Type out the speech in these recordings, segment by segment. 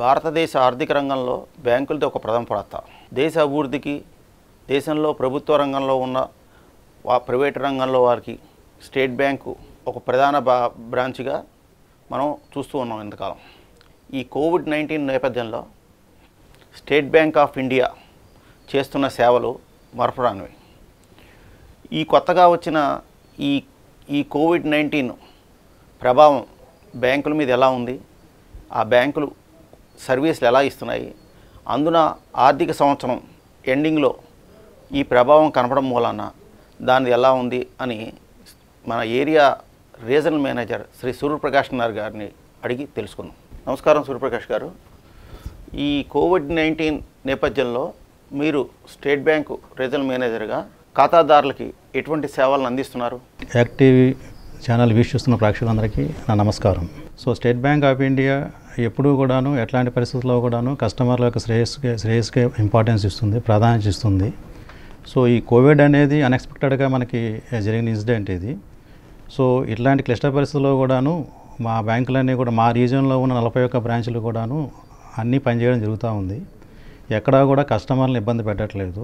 భారతదేశ ఆర్థిక రంగంలో బ్యాంకులతో ఒక ప్రథమ ప్రాత దేశ అభివృద్ధికి దేశంలో ప్రభుత్వ రంగంలో ఉన్న ప్రైవేట్ రంగంలో వారికి స్టేట్ బ్యాంకు ఒక ప్రధాన బ్రాంచ్గా మనం చూస్తూ ఉన్నాం ఇంతకాలం ఈ కోవిడ్ నైన్టీన్ నేపథ్యంలో స్టేట్ బ్యాంక్ ఆఫ్ ఇండియా చేస్తున్న సేవలు మరపురానివి ఈ కొత్తగా వచ్చిన ఈ ఈ కోవిడ్ నైన్టీన్ ప్రభావం బ్యాంకుల మీద ఎలా ఉంది ఆ బ్యాంకులు సర్వీసులు ఎలా ఇస్తున్నాయి అందున ఆర్థిక సంవత్సరం ఎండింగ్లో ఈ ప్రభావం కనపడం మూలాన దానిది ఎలా ఉంది అని మన area regional manager Shri Suryaprakash నార్ గారిని అడిగి తెలుసుకుందాం నమస్కారం సూర్యప్రకాష్ గారు ఈ కోవిడ్ నైన్టీన్ నేపథ్యంలో మీరు స్టేట్ బ్యాంకు రీజనల్ మేనేజర్గా ఖాతాదారులకి ఎటువంటి సేవలను అందిస్తున్నారు యాక్టివ్ ఛానల్ వీక్షిస్తున్న ప్రేక్షకులందరికీ నా నమస్కారం so State Bank of India ఎప్పుడూ కూడాను ఎట్లాంటి పరిస్థితుల్లో కూడాను కస్టమర్ల యొక్క శ్రేయస్కే శ్రేయస్కే ఇంపార్టెన్స్ ఇస్తుంది ప్రాధాన్యత ఇస్తుంది సో ఈ కోవిడ్ అనేది అన్ఎక్స్పెక్టెడ్గా మనకి జరిగిన ఇన్సిడెంట్ ఇది సో ఇట్లాంటి క్లిష్ట పరిస్థితుల్లో కూడాను మా బ్యాంకులన్నీ కూడా మా రీజియన్లో ఉన్న నలభై ఒక్క బ్రాంచ్లు కూడాను అన్నీ పనిచేయడం జరుగుతూ ఉంది ఎక్కడా కూడా కస్టమర్లను ఇబ్బంది పెట్టట్లేదు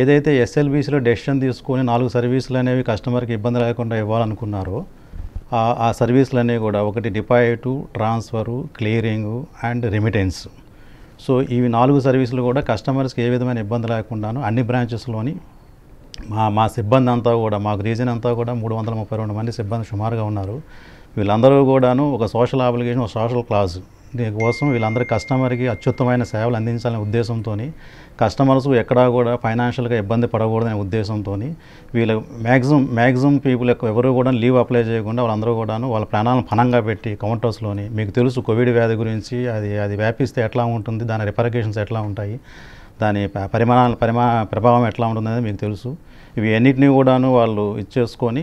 ఏదైతే ఎస్ఎల్బీసీలో డెసిషన్ తీసుకొని నాలుగు సర్వీసులు అనేవి కస్టమర్కి ఇబ్బంది లేకుండా ఇవ్వాలనుకున్నారో ఆ సర్వీసులు అనేవి కూడా ఒకటి deposit transfer clearing and remittance so ఇవి నాలుగు సర్వీసులు కూడా కస్టమర్స్కి ఏ విధమైన ఇబ్బంది లేకుండాను అన్ని బ్రాంచెస్లోని మా మా సిబ్బంది అంతా కూడా మాకు రీజన్ అంతా కూడా మూడు వందల ముప్పై రెండు మంది సిబ్బంది సుమారుగా ఉన్నారు వీళ్ళందరూ కూడాను ఒక సోషల్ ఆబ్లిగేషన్ ఒక సోషల్ క్లాజ్ దీనికోసం వీళ్ళందరి కస్టమర్కి అత్యుత్తమైన సేవలు అందించాలనే ఉద్దేశంతో కస్టమర్స్ ఎక్కడా కూడా ఫైనాన్షియల్గా ఇబ్బంది పడకూడదనే ఉద్దేశంతో వీళ్ళ మ్యాక్సిమం మ్యాక్సిమం పీపుల్ యొక్క ఎవరు కూడా లీవ్ అప్లై చేయకుండా వాళ్ళందరూ కూడాను వాళ్ళ ప్రాణాలను పణంగా పెట్టి కౌంటర్స్లోని మీకు తెలుసు కోవిడ్ వ్యాధి గురించి అది అది వ్యాపిస్తే ఎట్లా ఉంటుంది దాని రిపరికేషన్స్ ఎట్లా ఉంటాయి దాని పరిమాణాల పరిమా ప్రభావం ఎట్లా ఉంటుందనేది మీకు తెలుసు ఇవి అన్నింటినీ కూడాను వాళ్ళు ఇచ్చేసుకొని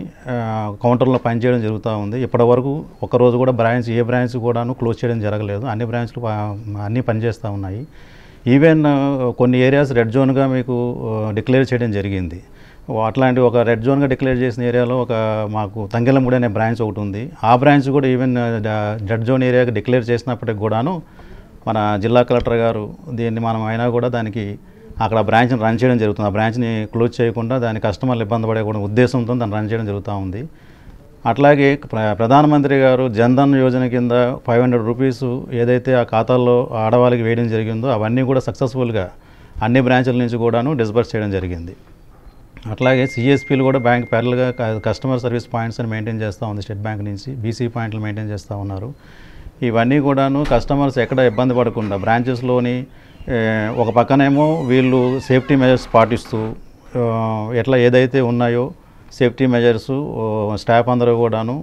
కౌంటర్లో పనిచేయడం జరుగుతూ ఉంది ఇప్పటివరకు ఒకరోజు కూడా బ్రాంచ్ ఏ బ్రాంచ్ కూడాను క్లోజ్ చేయడం జరగలేదు అన్ని బ్రాంచ్లు అన్నీ పనిచేస్తూ ఉన్నాయి ఈవెన్ కొన్ని ఏరియాస్ రెడ్ జోన్గా మీకు డిక్లేర్ చేయడం జరిగింది అట్లాంటి ఒక రెడ్ జోన్గా డిక్లేర్ చేసిన ఏరియాలో ఒక మాకు తంగెలంగూడి అనే బ్రాంచ్ ఒకటి ఉంది ఆ బ్రాంచ్ కూడా ఈవెన్ రెడ్ జోన్ ఏరియాకి డిక్లేర్ చేసినప్పటికి కూడాను మన జిల్లా కలెక్టర్ గారు దీన్ని మనం అయినా కూడా దానికి అక్కడ బ్రాంచ్ని రన్ చేయడం జరుగుతుంది ఆ బ్రాంచ్ని క్లోజ్ చేయకుండా దాని కస్టమర్లు ఇబ్బంది పడేయకుండా ఉద్దేశంతో దాన్ని రన్ చేయడం జరుగుతూ ఉంది అట్లాగే ప్రధానమంత్రి గారు జన్ధన్ యోజన కింద ఫైవ్ హండ్రెడ్ రూపీస్ ఏదైతే ఆ ఖాతాల్లో ఆడవాళ్ళకి వేయడం జరిగిందో అవన్నీ కూడా సక్సెస్ఫుల్గా అన్ని బ్రాంచ్ల నుంచి కూడాను డిస్బర్స్ చేయడం జరిగింది అట్లాగే సిఎస్పీలు కూడా బ్యాంక్ పేర్లుగా కస్టమర్ సర్వీస్ పాయింట్స్ని మెయింటైన్ చేస్తూ ఉంది స్టేట్ బ్యాంక్ నుంచి బీసీ పాయింట్లు మెయింటైన్ చేస్తూ ఉన్నారు ఇవన్నీ కూడాను కస్టమర్స్ ఎక్కడ ఇబ్బంది పడకుండా బ్రాంచెస్లోని ఒక పక్కనేమో వీళ్ళు సేఫ్టీ మెజర్స్ పాటిస్తూ ఎట్లా ఏదైతే ఉన్నాయో సేఫ్టీ మెజర్స్ స్టాఫ్ అందరూ కూడాను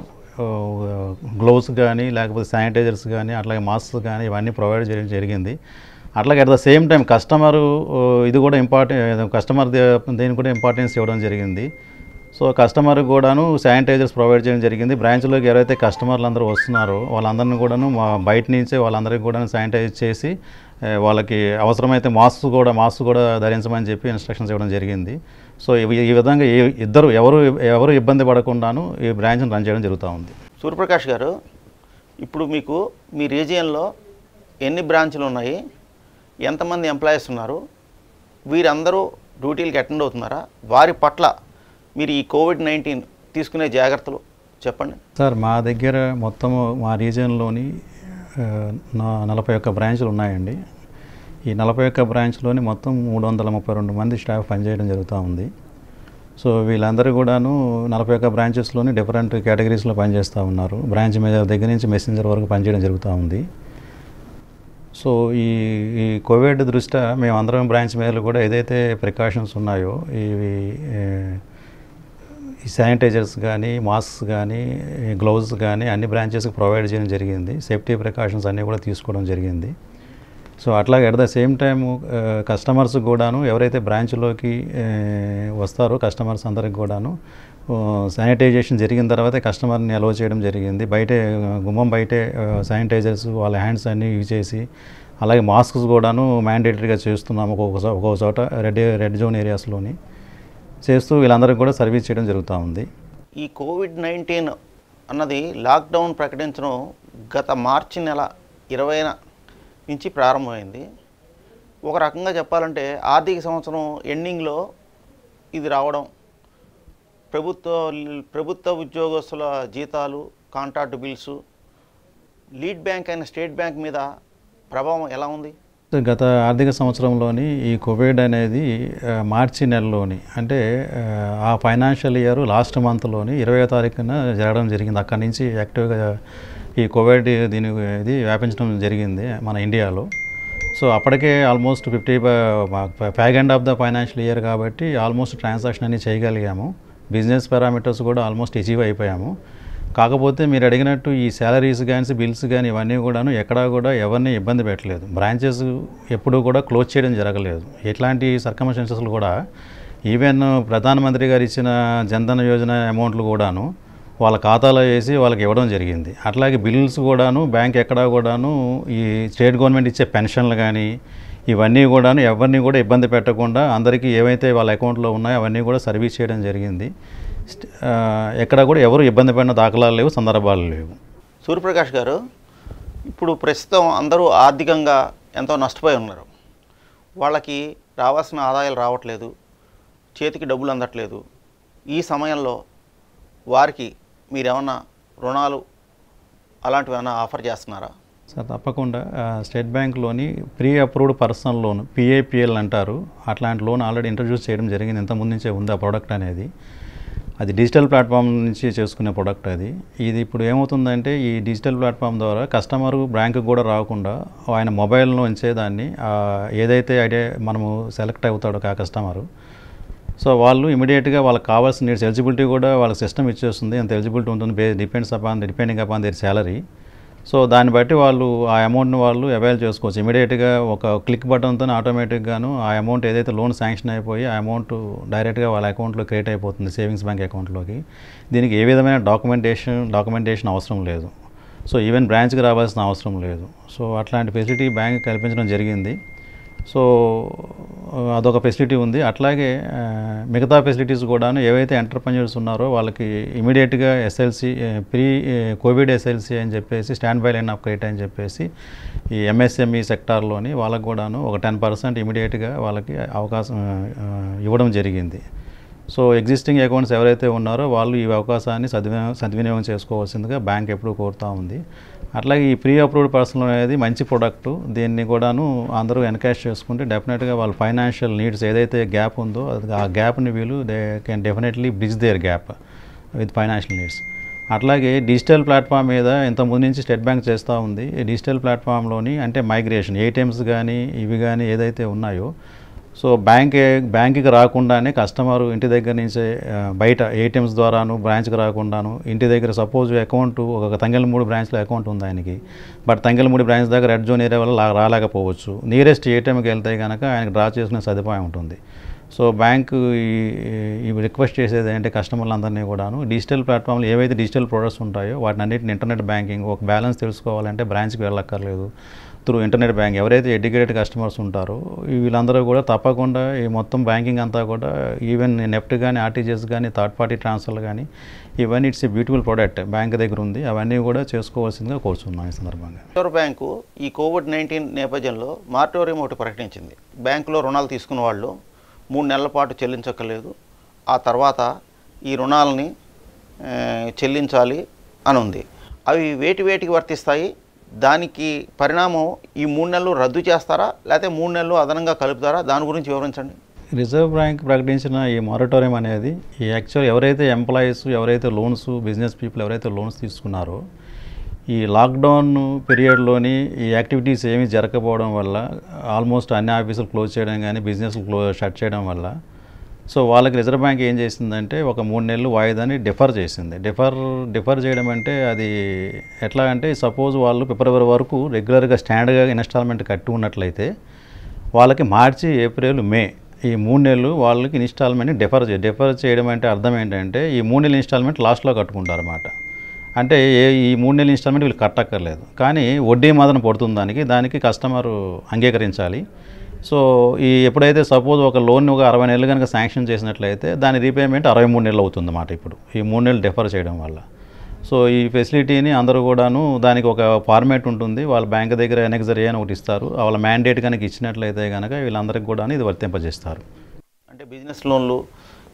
గ్లోవ్స్ కానీ లేకపోతే శానిటైజర్స్ కానీ అట్లాగే మాస్క్ కానీ ఇవన్నీ ప్రొవైడ్ చేయడం జరిగింది అట్లాగే at the same time customer ఇది కూడా ఇంపార్టెంట్ కస్టమర్ దేనికి కూడా ఇంపార్టెన్స్ ఇవ్వడం జరిగింది సో కస్టమర్ కూడాను శానిటైజర్స్ ప్రొవైడ్ చేయడం జరిగింది బ్రాంచ్లోకి ఎవరైతే కస్టమర్లు అందరూ వస్తున్నారో వాళ్ళందరిని కూడాను బయట నుంచే వాళ్ళందరికీ కూడా శానిటైజ్ చేసి వాళ్ళకి అవసరమైతే మాస్క్ కూడా మాస్క్ కూడా ధరించమని చెప్పి ఇన్స్ట్రక్షన్స్ ఇవ్వడం జరిగింది సో ఈ విధంగా ఇద్దరు ఎవరు ఎవరు ఇబ్బంది పడకుండాను ఈ బ్రాంచ్ను రన్ చేయడం జరుగుతూ ఉంది సూర్యప్రకాష్ గారు ఇప్పుడు మీకు మీ రీజియన్లో ఎన్ని బ్రాంచ్లు ఉన్నాయి ఎంతమంది ఎంప్లాయీస్ ఉన్నారు వీరందరూ డ్యూటీలకి అటెండ్ అవుతున్నారా వారి పట్ల మీరు ఈ కోవిడ్ నైన్టీన్ తీసుకునే జాగ్రత్తలు చెప్పండి సార్ మా దగ్గర మొత్తము మా రీజియన్లోని నలభై ఒక్క బ్రాంచ్లు ఉన్నాయండి ఈ నలభై ఒక్క బ్రాంచ్లోని మొత్తం మూడు వందల ముప్పై రెండు మంది స్టాఫ్ పనిచేయడం జరుగుతూ ఉంది సో వీళ్ళందరూ కూడాను నలభై ఒక్క బ్రాంచెస్లోని డిఫరెంట్ కేటగిరీస్లో పనిచేస్తూ ఉన్నారు బ్రాంచ్ మేనేజర్ దగ్గర నుంచి మెసెంజర్ వరకు పనిచేయడం జరుగుతూ ఉంది సో ఈ ఈ కోవిడ్ దృష్ట్యా మేమందరం బ్రాంచ్ మేనేజర్లు కూడా ఏదైతే ప్రికాషన్స్ ఉన్నాయో ఇవి ఈ శానిటైజర్స్ కానీ మాస్క్ కానీ గ్లౌజ్ కానీ అన్ని బ్రాంచెస్కి ప్రొవైడ్ చేయడం జరిగింది సేఫ్టీ ప్రికాషన్స్ అన్నీ కూడా తీసుకోవడం జరిగింది సో అట్లాగే at the same time customers కూడాను ఎవరైతే బ్రాంచ్లోకి uh, వస్తారో కస్టమర్స్ అందరికి కూడాను శానిటైజేషన్ uh, జరిగిన తర్వాత కస్టమర్ని అలో చేయడం జరిగింది బయటే uh, గుమ్మం బయటే శానిటైజర్స్ వాళ్ళ హ్యాండ్స్ అన్నీ యూజ్ చేసి అలాగే మాస్క్స్ కూడాను మ్యాండేటరీగా చేస్తున్నాము ఒక్కొక్క ఒక్కొక్క చోట రెడ్ రెడ్ జోన్ ఏరియాస్లోని చేస్తూ వీళ్ళందరికీ కూడా సర్వీస్ చేయడం జరుగుతూ ఉంది ఈ కోవిడ్ నైన్టీన్ అన్నది లాక్డౌన్ ప్రకటించడం గత మార్చి నెల ఇరవైన నుంచి ప్రారంభమైంది ఒక రకంగా చెప్పాలంటే ఆర్థిక సంవత్సరం ఎండింగ్లో ఇది రావడం ప్రభుత్వ ప్రభుత్వ ఉద్యోగస్తుల జీతాలు కాంట్రాక్ట్ బిల్స్ లీడ్ బ్యాంక్ అయిన స్టేట్ బ్యాంక్ మీద ప్రభావం ఎలా ఉంది గత ఆర్థిక సంవత్సరంలోని ఈ కోవిడ్ అనేది మార్చి నెలలోని అంటే ఆ ఫైనాన్షియల్ ఇయర్ లాస్ట్ మంత్లోని ఇరవై తారీఖున జరగడం జరిగింది అక్కడి నుంచి యాక్టివ్గా ఈ కోవిడ్ దీని ఇది వ్యాపించడం జరిగింది మన ఇండియాలో సో అప్పటికే almost fifty fag end of the financial year కాబట్టి ఆల్మోస్ట్ ట్రాన్సాక్షన్ అన్ని చేయగలిగాము బిజినెస్ పారామీటర్స్ కూడా ఆల్మోస్ట్ అచీవ్ అయిపోయాము కాకపోతే మీరు అడిగినట్టు ఈ శాలరీస్ కానీ బిల్స్ కానీ ఇవన్నీ కూడాను ఎక్కడా కూడా ఎవరిని ఇబ్బంది పెట్టలేదు బ్రాంచెస్ ఎప్పుడూ కూడా క్లోజ్ చేయడం జరగలేదు ఎట్లాంటి సర్కమ్స్టెన్సెస్లు కూడా ఈవెన్ ప్రధానమంత్రి గారు ఇచ్చిన జన్ధన్ యోజన అమౌంట్లు కూడాను వాళ్ళ ఖాతాలో వేసి వాళ్ళకి ఇవ్వడం జరిగింది అట్లాగే బిల్స్ కూడాను బ్యాంక్ ఎక్కడా కూడాను ఈ స్టేట్ గవర్నమెంట్ ఇచ్చే పెన్షన్లు కానీ ఇవన్నీ కూడాను ఎవరిని కూడా ఇబ్బంది పెట్టకుండా అందరికీ ఏవైతే వాళ్ళ అకౌంట్లో ఉన్నాయో అవన్నీ కూడా సర్వీస్ చేయడం జరిగింది ఎక్కడ కూడా ఎవరు ఇబ్బంది పడిన దాఖలాలు లేవు సందర్భాలు లేవు సూర్యప్రకాష్ గారు ఇప్పుడు ప్రస్తుతం అందరూ ఆర్థికంగా ఎంతో నష్టపోయి ఉన్నారు వాళ్ళకి రావాల్సిన ఆదాయాలు రావట్లేదు చేతికి డబ్బులు అందట్లేదు ఈ సమయంలో వారికి మీరేమన్నా రుణాలు అలాంటివి ఏమైనా ఆఫర్ చేస్తున్నారా సార్ తప్పకుండా స్టేట్ బ్యాంక్లోని pre approved personal loan PAPL అంటారు అట్లాంటి లోన్ ఆల్రెడీ ఇంట్రడ్యూస్ చేయడం జరిగింది ఇంతకుముందు నుంచే ఉంది ఆ ప్రోడక్ట్ అనేది అది డిజిటల్ ప్లాట్ఫామ్ నుంచి చేసుకునే ప్రోడక్ట్ అది ఇది ఇప్పుడు ఏమవుతుందంటే ఈ డిజిటల్ ప్లాట్ఫామ్ ద్వారా కస్టమర్ బ్యాంకు కూడా రాకుండా ఆయన మొబైల్లో ఉంచేదాన్ని ఏదైతే ఐడియా మనము సెలెక్ట్ అవుతాడో ఆ కస్టమరు సో వాళ్ళు ఇమీడియట్గా వాళ్ళకి కావాల్సిన నీడ్స్ ఎలిజిబిలిటీ కూడా వాళ్ళకి సిస్టమ్ ఇచ్చేస్తుంది ఎంత ఎలిజిబిలిటీ ఉంటుంది బే depends upon depending upon their salary so దాన్ని బట్టి వాళ్ళు ఆ అమౌంట్ని వాళ్ళు అవైల్ చేసుకోవచ్చు ఇమీడియట్గా ఒక క్లిక్ బటన్తో ఆటోమేటిక్గాను ఆ అమౌంట్ ఏదైతే లోన్ శాంక్షన్ అయిపోయి ఆ అమౌంట్ డైరెక్ట్గా వాళ్ళ అకౌంట్లో క్రియేట్ అయిపోతుంది సేవింగ్స్ బ్యాంక్ అకౌంట్లోకి దీనికి ఏ విధమైన డాక్యుమెంటేషన్ డాక్యుమెంటేషన్ అవసరం లేదు సో ఈవెన్ బ్రాంచ్కి రావాల్సిన అవసరం లేదు సో అట్లాంటి ఫెసిలిటీ బ్యాంక్ కల్పించడం జరిగింది సో అదొక ఫెసిలిటీ ఉంది అట్లాగే మిగతా ఫెసిలిటీస్ కూడాను ఏవైతే ఎంటర్ప్రెన్యూర్స్ ఉన్నారో వాళ్ళకి ఇమీడియట్గా ఎస్ఎల్సి ప్రీ కోవిడ్ ఎస్ఎల్సి అని చెప్పేసి standby line of credit అని చెప్పేసి ఈ ఎంఎస్ఎంఈ సెక్టార్లోని వాళ్ళకు కూడాను ఒక టెన్ పర్సెంట్ ఇమీడియట్గా వాళ్ళకి అవకాశం ఇవ్వడం జరిగింది సో ఎగ్జిస్టింగ్ అకౌంట్స్ ఎవరైతే ఉన్నారో వాళ్ళు ఈ అవకాశాన్ని సద్వినియోగం చేసుకోవాల్సిందిగా బ్యాంక్ ఎప్పుడు కోరుతూ ఉంది అట్లాగే ఈ ప్రీ అప్రూవ్డ్ పర్సనల్ అనేది మంచి ప్రోడక్ట్ దీన్ని కూడాను అందరూ ఎన్కాష్ చేసుకుంటే డెఫినెట్గా వాళ్ళ ఫైనాన్షియల్ నీడ్స్ ఏదైతే గ్యాప్ ఉందో ఆ గ్యాప్ని వీళ్ళు they can definitely bridge their gap with financial needs అట్లాగే డిజిటల్ ప్లాట్ఫామ్ మీద ఇంతకుముందు నుంచి స్టేట్ బ్యాంక్ చేస్తూ ఉంది డిజిటల్ ప్లాట్ఫామ్లోని అంటే మైగ్రేషన్ ఏటీఎమ్స్ కానీ ఇవి కానీ ఏదైతే ఉన్నాయో సో బ్యాంక్ బ్యాంకుకి రాకుండానే కస్టమర్ ఇంటి దగ్గర నుంచి బయట ఏటీఎంస్ ద్వారాను బ్రాంచ్కి రాకుండాను ఇంటి దగ్గర సపోజ్ అకౌంట్ ఒక తంగెలమూడి బ్రాంచ్లో అకౌంట్ ఉంది ఆయనకి బట్ తంగెలమూడి బ్రాంచ్ దగ్గర రెడ్ జోన్ ఏరియా వల్ల రాలేకపోవచ్చు నియరెస్ట్ ఏటీఎంకి వెళ్తే కనుక ఆయనకు డ్రా చేసుకునే సదుపాయం ఉంటుంది సో బ్యాంకు ఈ రిక్వెస్ట్ చేసేది ఏంటంటే కస్టమర్లందరినీ కూడాను డిజిటల్ ప్లాట్ఫామ్లు ఏవైతే డిజిటల్ ప్రోడక్ట్స్ ఉంటాయో వాటిని అన్నింటిని ఇంటర్నెట్ బ్యాంకింగ్ ఒక బ్యాలెన్స్ తెలుసుకోవాలంటే బ్రాంచ్కి వెళ్ళక్కర్లేదు త్రూ ఇంటర్నెట్ బ్యాంక్ ఎవరైతే ఎడ్యుకేటెడ్ కస్టమర్స్ ఉంటారో వీళ్ళందరూ కూడా తప్పకుండా ఈ మొత్తం బ్యాంకింగ్ అంతా కూడా ఈవెన్ నెఫ్ట్ కానీ ఆర్టీజీఎస్ కానీ థర్డ్ పార్టీ ట్రాన్స్ఫర్లు కానీ ఇవన్నీ it's a beautiful product bank దగ్గర ఉంది అవన్నీ కూడా చేసుకోవాల్సిందిగా కోరుచున్నాం ఈ సందర్భంగా రిజర్వ్ బ్యాంకు ఈ కోవిడ్ నైన్టీన్ నేపథ్యంలో మార్టోరియం ఒకటి ప్రకటించింది బ్యాంకులో రుణాలు తీసుకున్న వాళ్ళు మూడు నెలల పాటు చెల్లించక్కలేదు ఆ తర్వాత ఈ రుణాలని చెల్లించాలి అని ఉంది అవి వేటి వేటికి వర్తిస్తాయి దానికి పరిణామం ఈ మూడు నెలలు రద్దు చేస్తారా లేకపోతే మూడు నెలలు అదనంగా కలుపుతారా దాని గురించి వివరించండి రిజర్వ్ బ్యాంక్ ప్రకటించిన ఈ మారటోరియం అనేది ఈ యాక్చువల్ ఎవరైతే ఎంప్లాయీస్ ఎవరైతే లోన్స్ బిజినెస్ పీపుల్ ఎవరైతే లోన్స్ తీసుకున్నారో ఈ లాక్డౌన్ పీరియడ్లోని ఈ యాక్టివిటీస్ ఏమీ జరగకపోవడం వల్ల ఆల్మోస్ట్ అన్ని ఆఫీసులు క్లోజ్ చేయడం కానీ బిజినెస్లు క్లో షట్ చేయడం వల్ల సో వాళ్ళకి రిజర్వ్ బ్యాంక్ ఏం చేసిందంటే ఒక మూడు నెలలు వాయిదాని డిఫర్ చేసింది డిఫర్ డిఫర్ చేయడం అంటే అది ఎట్లా అంటే సపోజ్ వాళ్ళు ఫిబ్రవరి వరకు రెగ్యులర్గా స్టాండర్డ్గా ఇన్స్టాల్మెంట్ కట్టి ఉన్నట్లయితే వాళ్ళకి మార్చి ఏప్రిల్ మే ఈ మూడు నెలలు వాళ్ళకి ఇన్స్టాల్మెంట్ డిఫర్ చే డిఫర్ చేయడం అంటే అర్థం ఏంటంటే ఈ మూడు నెలల ఇన్స్టాల్మెంట్ లాస్ట్లో కట్టుకుంటారు అనమాట అంటే ఈ మూడు నెలల ఇన్స్టాల్మెంట్ వీళ్ళు కట్టక్కర్లేదు కానీ వడ్డీ మాత్రం పడుతుంది దానికి దానికి కస్టమర్ అంగీకరించాలి సో ఈ ఎప్పుడైతే సపోజ్ ఒక లోన్ ఒక అరవై నెలలు కనుక శాంక్షన్ చేసినట్లయితే దాని రీపేమెంట్ అరవై మూడు నెలలు అవుతుందన్నమాట ఇప్పుడు ఈ మూడు నెలలు డెఫర్ చేయడం వల్ల సో ఈ ఫెసిలిటీని అందరూ కూడాను దానికి ఒక ఫార్మేట్ ఉంటుంది వాళ్ళ బ్యాంక్ దగ్గర ఎనక్జరీ అని ఒకటి ఇస్తారు వాళ్ళ మ్యాండేట్ కనుక ఇచ్చినట్లయితే కనుక వీళ్ళందరికీ కూడా ఇది వర్తింపజేస్తారు అంటే బిజినెస్ లోన్లు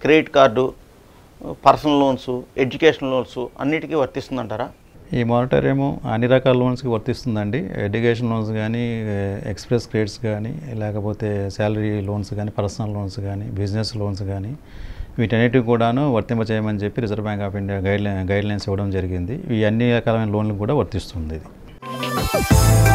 credit card personal loans education loans అన్నిటికీ వర్తిస్తుందంటారా ఈ మానిటర్ అన్ని రకాల లోన్స్కి వర్తిస్తుందండి ఎడ్యుకేషన్ లోన్స్ కానీ ఎక్స్ప్రెస్ క్రెడిట్స్ కానీ లేకపోతే శాలరీ లోన్స్ కానీ పర్సనల్ లోన్స్ కానీ బిజినెస్ లోన్స్ కానీ వీటన్నిటి కూడాను వర్తింప చేయమని చెప్పి Reserve Bank of India guide guidelines ఇవ్వడం జరిగింది ఈ అన్ని రకాలైన లోన్లు కూడా వర్తిస్తుంది ఇది